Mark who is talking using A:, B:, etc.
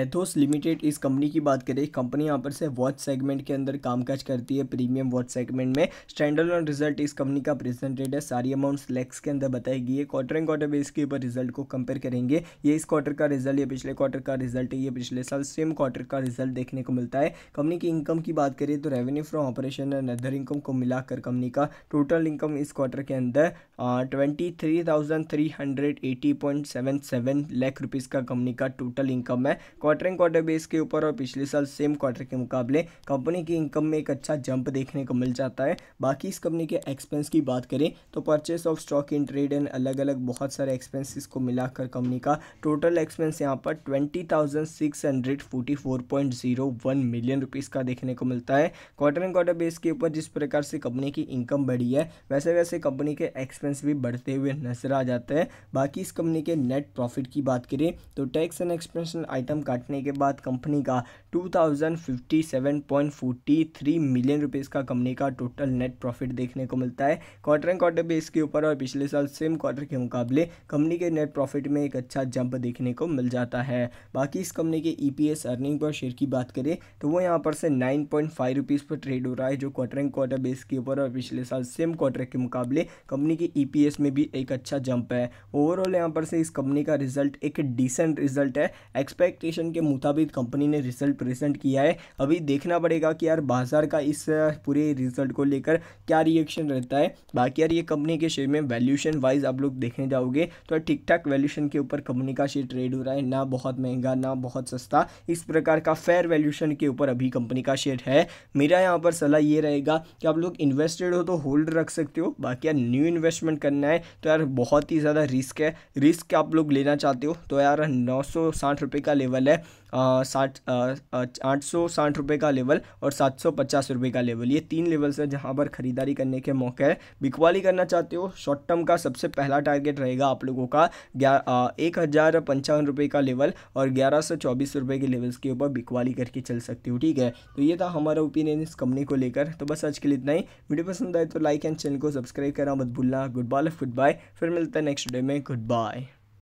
A: Athos limited इस company की बात करें कंपनी यहाँ पर से वॉच सेगमेंट के अंदर कामकाज करती है प्रीमियम वॉच सेगमेंट में स्टैंडर्ड ऑन रिजल्ट इस कंपनी का प्रेजेंटेड है सारी अमाउंट लेक्स के अंदर बताई गई है क्वार्टर एंड क्वार्टर बेस के ऊपर रिजल्ट को कंपेयर करेंगे ये इस क्वार्टर का रिजल्ट या पिछले क्वार्टर का रिजल्ट ये पिछले साल सेम क्वार्टर का रिजल्ट देखने को मिलता है कंपनी की इनकम की बात करें तो revenue from operation and other income को मिलाकर कंपनी का टोटल इनकम इस क्वार्टर के अंदर twenty three thousand three hundred eighty point seven seven lakh rupees का कंपनी का टोटल इनकम है क्वार्टर क्वार्टर बेस के ऊपर और पिछले साल सेम क्वार्टर के मुकाबले कंपनी की इनकम में एक अच्छा जंप देखने को मिल जाता है बाकी इस कंपनी के एक्सपेंस की बात करें तो purchase of stock in trade and अलग अलग बहुत सारे एक्सपेंसिस को मिलाकर कंपनी का टोटल एक्सपेंस यहाँ पर twenty thousand six hundred forty four point zero one million rupees का देखने को मिलता है क्वार्टर एंड क्वार्टर बेस के ऊपर जिस प्रकार से कंपनी की इनकम बढ़ी है वैसे वैसे कंपनी के एक्सपेंस भी बढ़ते हुए नजर आ जाते हैं बाकी इस कंपनी के नेट प्रॉफिट की बात करें तो टैक्स एंड एक्सपेंशन आइटम काटने के बाद कंपनी का 2057.43 मिलियन रुपीज़ का कंपनी का टोटल नेट प्रॉफिट देखने को मिलता है क्वार्टर एंड क्वार्टर बेस के ऊपर और पिछले साल सेम क्वार्टर के मुकाबले कंपनी के नेट प्रॉफिट में एक अच्छा जंप देखने को मिल जाता है बाकी इस कंपनी के ई e अर्निंग पर शेयर की बात करें तो वो यहाँ पर से नाइन पॉइंट पर ट्रेड हो रहा है जो क्वार्टर एंड क्वार्टर बेस के ऊपर और पिछले साल सेम क्वार्टर के मुकाबले कंपनी के ई e में भी एक अच्छा जंप है ओवरऑल यहाँ पर से इस कंपनी का रिजल्ट एक डिसेंट रिजल्ट है एक्सपेक्टेशन इन्फॉर्मेशन के मुताबिक कंपनी ने रिजल्ट प्रेजेंट किया है अभी देखना पड़ेगा कि यार बाजार का इस पूरे रिजल्ट को लेकर क्या रिएक्शन रहता है बाकी यार ये कंपनी के शेयर में वैल्यूशन वाइज आप लोग देखने जाओगे तो ठीक ठाक वैल्यूशन के ऊपर कंपनी का शेयर ट्रेड हो रहा है ना बहुत महंगा ना बहुत सस्ता इस प्रकार का फेयर वैल्यूशन के ऊपर अभी कंपनी का शेयर है मेरा यहाँ पर सलाह ये रहेगा कि आप लोग इन्वेस्टेड हो तो होल्ड रख सकते हो बाकी यार न्यू इन्वेस्टमेंट करना है तो यार बहुत ही ज़्यादा रिस्क है रिस्क आप लोग लेना चाहते हो तो यार नौ सौ का लेवल लेवल है साठ आठ सौ साठ रुपये का लेवल और सात सौ पचास रुपये का लेवल ये तीन लेवल्स है जहाँ पर ख़रीदारी करने के मौके है बिकवाली करना चाहते हो शॉर्ट टर्म का सबसे पहला टारगेट रहेगा आप लोगों का एक हज़ार पंचावन रुपये का लेवल और ग्यारह सौ चौबीस रुपये के लेवल्स के ऊपर बिकवाली करके चल सकती हो ठीक है तो ये था हमारा ओपिनियन इस कंपनी को लेकर तो बस आज के लिए इतना ही वीडियो पसंद आए तो लाइक एंड चैनल को सब्सक्राइब करना मत भूलना गुड बाय गुड बाय फिर मिलता है नेक्स्ट डे में गुड बाय